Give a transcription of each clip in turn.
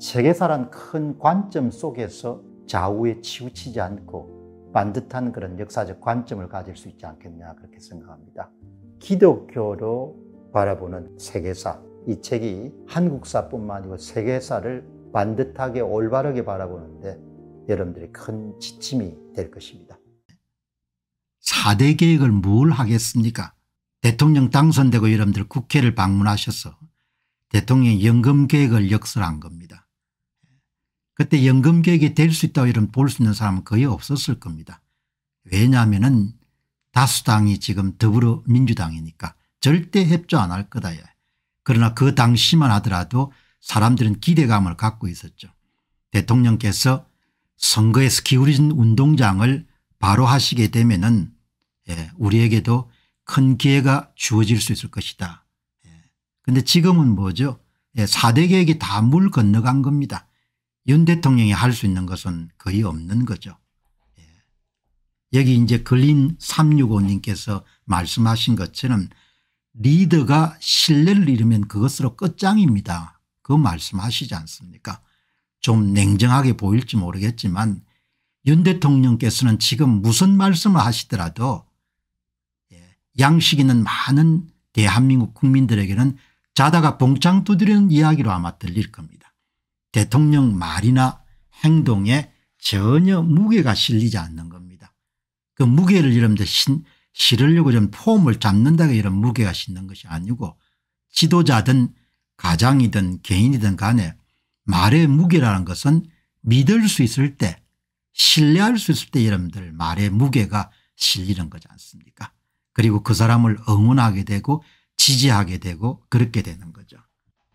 세계사란 큰 관점 속에서 좌우에 치우치지 않고 반듯한 그런 역사적 관점을 가질 수 있지 않겠냐 그렇게 생각합니다. 기독교로 바라보는 세계사 이 책이 한국사뿐만 아니고 세계사를 반듯하게 올바르게 바라보는데 여러분들이 큰 지침이 될 것입니다. 4대 계획을 뭘 하겠습니까? 대통령 당선되고 여러분들 국회를 방문하셔서 대통령 연금 계획을 역설한 겁니다. 그때 연금 계획이될 수 있다고 이런 볼 수 있는 사람은 거의 없었을 겁니다. 왜냐하면은 다수당이 지금 더불어민주당이니까 절대 협조 안 할 거다. 그러나 그 당시만 하더라도 사람들은 기대감을 갖고 있었죠. 대통령께서 선거에서 기울어진 운동장을 바로 하시게 되면은 예, 우리에게도 큰 기회가 주어질 수 있을 것이다. 그런데 예. 지금은 뭐죠? 예, 4대 계획이 다 물 건너간 겁니다. 윤 대통령이 할 수 있는 것은 거의 없는 거죠. 예. 여기 이제 글린 365님께서 말씀하신 것처럼 리더가 신뢰를 잃으면 그것으로 끝장입니다. 그 말씀하시지 않습니까 좀 냉정하게 보일지 모르겠지만 윤 대통령께서는 지금 무슨 말씀을 하시더라도 예. 양식 있는 많은 대한민국 국민들에게는 자다가 봉창 두드리는 이야기로 아마 들릴 겁니다. 대통령 말이나 행동에 전혀 무게가 실리지 않는 겁니다. 그 무게를 이러면 실으려고 좀 폼을 잡는다고 이런 무게가 싣는 것이 아니고 지도자든 가장이든 개인이든 간에 말의 무게라는 것은 믿을 수 있을 때 신뢰할 수 있을 때 여러분들 말의 무게가 실리는 거지 않습니까 그리고 그 사람을 응원하게 되고 지지하게 되고 그렇게 되는 거죠.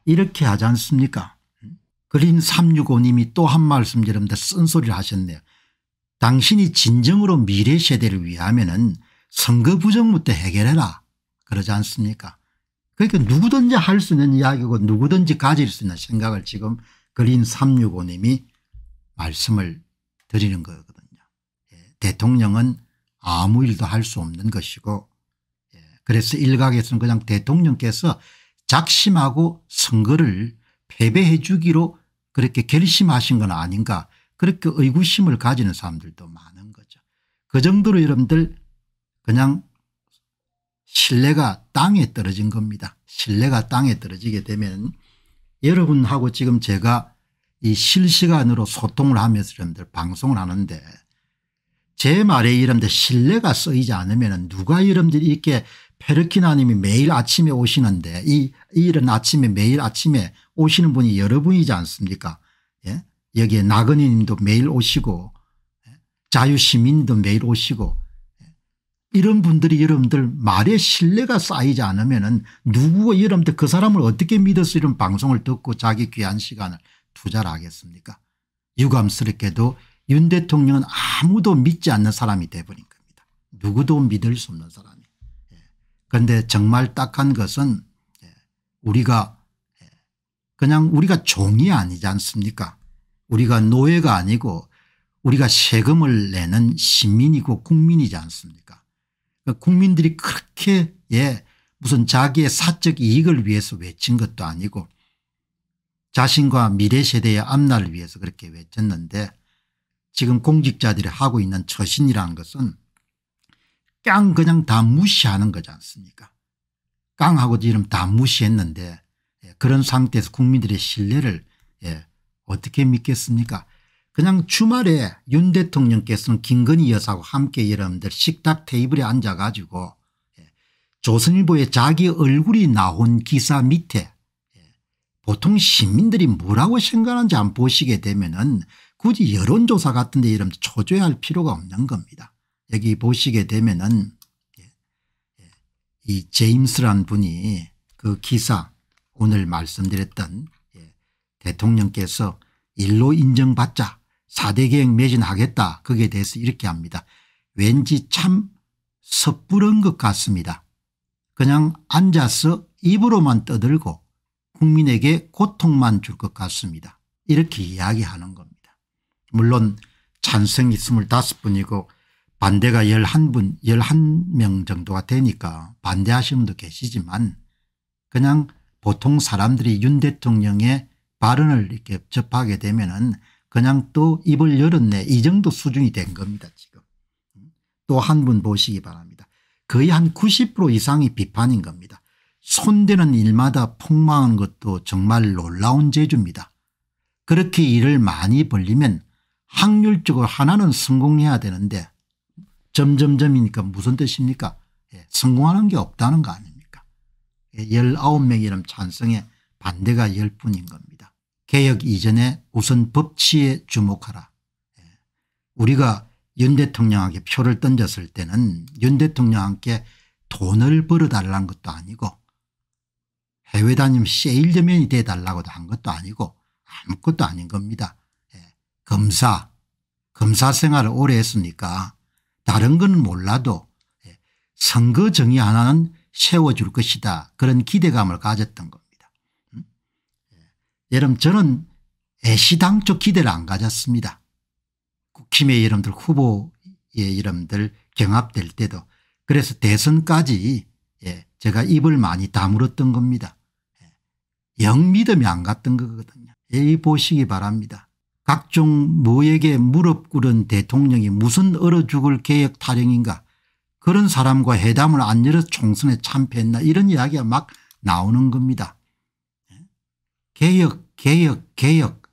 이렇게 하지 않습니까 그린 365님이 또 한 말씀 여러분들 쓴소리를 하셨네요. 당신이 진정으로 미래 세대를 위하면 은 선거 부정부터 해결해라 그러지 않습니까 그러니까 누구든지 할 수 있는 이야기고 누구든지 가질 수 있는 생각을 지금 그린 365님이 말씀을 드리는 거거든요. 예. 대통령은 아무 일도 할 수 없는 것이고 예. 그래서 일각에서는 그냥 대통령께서 작심하고 선거를 패배해 주기로 그렇게 결심하신 건 아닌가 그렇게 의구심을 가지는 사람들도 많은 거죠. 그 정도로 여러분들 그냥 신뢰가 땅에 떨어진 겁니다. 신뢰가 땅에 떨어지게 되면 여러분하고 지금 제가 이 실시간으로 소통을 하면서 여러분들 방송을 하는데 제 말에 이런데 신뢰가 쓰이지 않으면 누가 여러분들 이렇게 페르키나님이 매일 아침에 오시는데 이 이런 아침에 매일 아침에 오시는 분이 여러분이지 않습니까 예? 여기에 나그네 님도 매일 오시고 예? 자유시민도 매일 오시고 예? 이런 분들이 여러분들 말에 신뢰가 쌓이지 않으면 누구가 여러분들 그 사람을 어떻게 믿어서 이런 방송을 듣고 자기 귀한 시간을 투자를 하겠습니까 유감스럽게도 윤 대통령은 아무도 믿지 않는 사람이 돼버린 겁니다. 누구도 믿을 수 없는 사람이. 그런데 예. 정말 딱한 것은 우리가 그냥 우리가 종이 아니지 않습니까 우리가 노예가 아니고 우리가 세금을 내는 시민이고 국민이지 않습니까 그러니까 국민들이 그렇게 예 무슨 자기의 사적 이익을 위해서 외친 것도 아니고 자신과 미래 세대의 앞날을 위해서 그렇게 외쳤는데 지금 공직자들이 하고 있는 처신이라는 것은 깡 그냥 다 무시하는 거지 않습니까 깡하고 지금 다 무시했는데 예, 그런 상태에서 국민들의 신뢰를 예, 어떻게 믿겠습니까 그냥 주말에 윤 대통령께서는 김건희 여사와 함께 여러분들 식탁 테이블에 앉아가지고 예, 조선일보에 자기 얼굴이 나온 기사 밑에 보통 시민들이 뭐라고 생각하는지 안 보시게 되면 은 굳이 여론조사 같은 데 이름 초조해할 필요가 없는 겁니다. 여기 보시게 되면 은이 제임스란 분이 그 기사 오늘 말씀드렸던 예, 대통령께서 일로 인정받자 4대 계획 매진하겠다 거기에 대해서 이렇게 합니다. 왠지 참 섣부른 것 같습니다. 그냥 앉아서 입으로만 떠들고 국민에게 고통만 줄 것 같습니다. 이렇게 이야기하는 겁니다. 물론 찬성이 25분이고 반대가 11분 11명 정도가 되니까 반대하시는 분도 계시지만 그냥 보통 사람들이 윤 대통령의 발언을 이렇게 접하게 되면은 그냥 또 입을 열었네 이 정도 수준이 된 겁니다 지금. 또 한 분 보시기 바랍니다. 거의 한 90% 이상이 비판인 겁니다. 손대는 일마다 폭망한 것도 정말 놀라운 재주입니다. 그렇게 일을 많이 벌리면 확률적으로 하나는 성공해야 되는데 점점점이니까 무슨 뜻입니까 예, 성공하는 게 없다는 거 아니에요. 19명 이름 찬성에 반대가 10분인 겁니다. 개혁 이전에 우선 법치에 주목하라. 예. 우리가 윤 대통령에게 표를 던졌을 때는 윤 대통령께 돈을 벌어달라는 것도 아니고 해외 다니면 세일점연이 돼달라고한 것도 아니고 아무것도 아닌 겁니다. 예. 검사 검사 생활을 오래 했으니까 다른 건 몰라도 예. 선거 정의 하나는 세워줄 것이다 그런 기대감을 가졌던 겁니다. 음? 예. 여러분 저는 애시당초 기대를 안 가졌습니다. 국힘의 여러분들 후보의 여러분들 경합될 때도 그래서 대선까지 예, 제가 입을 많이 다물었던 겁니다. 예. 영 믿음이 안 갔던 거거든요. 이 보시기 바랍니다. 각종 모에게 무릎 꿇은 대통령이 무슨 얼어 죽을 계획 타령인가 그런 사람과 회담을 안 열어서 총선에 참패했나 이런 이야기가 막 나오는 겁니다. 예? 개혁 개혁 개혁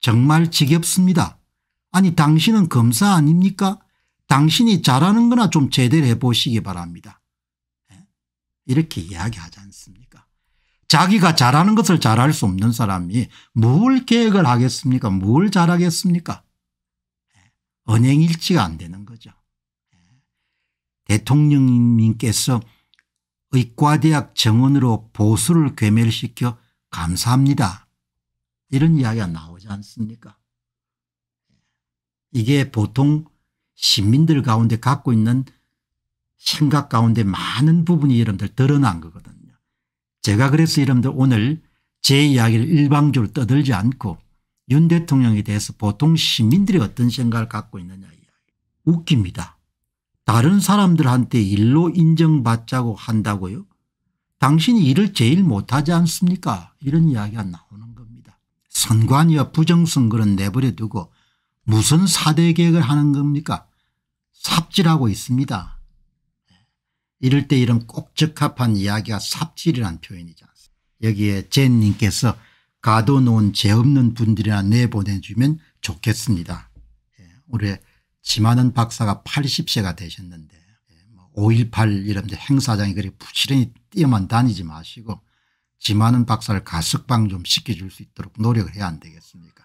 정말 지겹습니다. 아니 당신은 검사 아닙니까 당신이 잘하는 거나 좀 제대로 해보시기 바랍니다. 예? 이렇게 이야기하지 않습니까 자기가 잘하는 것을 잘할 수 없는 사람이 뭘 계획을 하겠습니까 뭘 잘하겠습니까 언행일치가 예? 안 되는 거죠. 대통령님께서 의과대학 정원으로 보수를 괴멸시켜 감사합니다. 이런 이야기가 나오지 않습니까 이게 보통 시민들 가운데 갖고 있는 생각 가운데 많은 부분이 여러분들 드러난 거거든요. 제가 그래서 여러분들 오늘 제 이야기를 일방적으로 떠들지 않고 윤 대통령에 대해서 보통 시민들이 어떤 생각을 갖고 있느냐 이야기. 웃깁니다. 다른 사람들한테 일로 인정받자고 한다고요? 당신이 일을 제일 못하지 않습니까? 이런 이야기가 나오는 겁니다. 선관위와 부정선거는 내버려 두고 무슨 사대계획을 하는 겁니까? 삽질하고 있습니다. 이럴 때 이런 꼭 적합한 이야기가 삽질이란 표현이지 않습니까 여기에 젠님께서 가둬놓은 죄 없는 분들이나 내보내주면 좋겠습니다. 예, 올해 지만은 박사가 80세가 되셨는데 5.18 뭐 이런 행사장이 그렇게 부지런히 뛰어만 다니지 마시고 지만은 박사를 가석방 좀 시켜줄 수 있도록 노력을 해야 안 되겠습니까